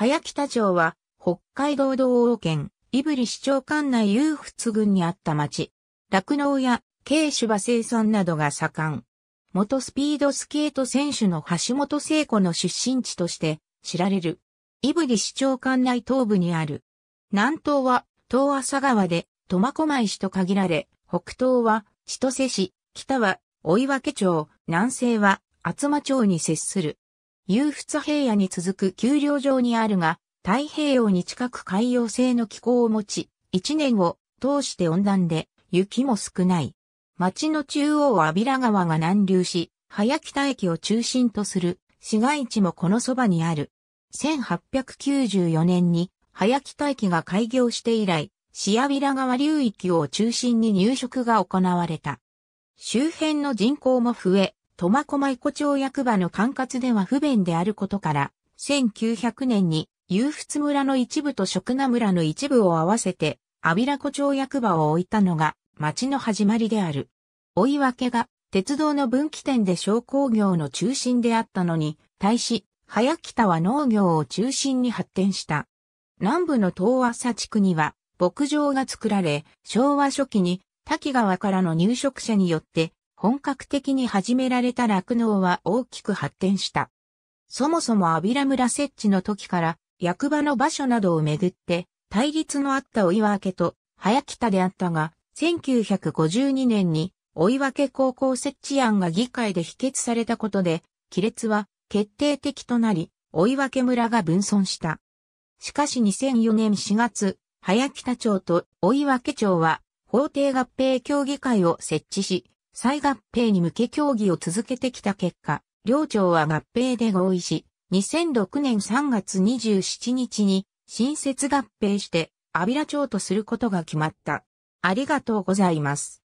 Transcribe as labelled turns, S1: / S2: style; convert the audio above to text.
S1: 早北町は、北海道道央県、胆振市長管内裕仏郡にあった町。酪農や、軽芝生産などが盛ん。元スピードスケート選手の橋本聖子の出身地として知られる。胆振市長管内東部にある。南東は東浅川で苫小牧市と限られ、北東は千歳市、北は追分町、南西は厚真町に接する。ユ仏平野に続く丘陵上にあるが、太平洋に近く海洋性の気候を持ち、一年を通して温暖で雪も少ない。町の中央はビラ川が南流し、早北駅を中心とする市街地もこのそばにある。1894年に早北駅が開業して以来、シアビラ川流域を中心に入植が行われた。周辺の人口も増え、苫小牧湖町役場の管轄では不便であることから、1900年に、有仏村の一部と職名村の一部を合わせて、阿比良湖町役場を置いたのが、町の始まりである。追い分けが、鉄道の分岐点で商工業の中心であったのに、対し、早北は農業を中心に発展した。南部の東佐地区には、牧場が作られ、昭和初期に、滝川からの入植者によって、本格的に始められた酪農は大きく発展した。そもそもアビラ村設置の時から、役場の場所などをめぐって、対立のあった追分と、早北であったが、1952年に、追分高校設置案が議会で否決されたことで、亀裂は決定的となり、追分村が分村した。しかし2004年4月、早北町と追分町は、法定合併協議会を設置し、再合併に向け協議を続けてきた結果、両庁は合併で合意し、2006年3月27日に新設合併して、安平町とすることが決まった。ありがとうございます。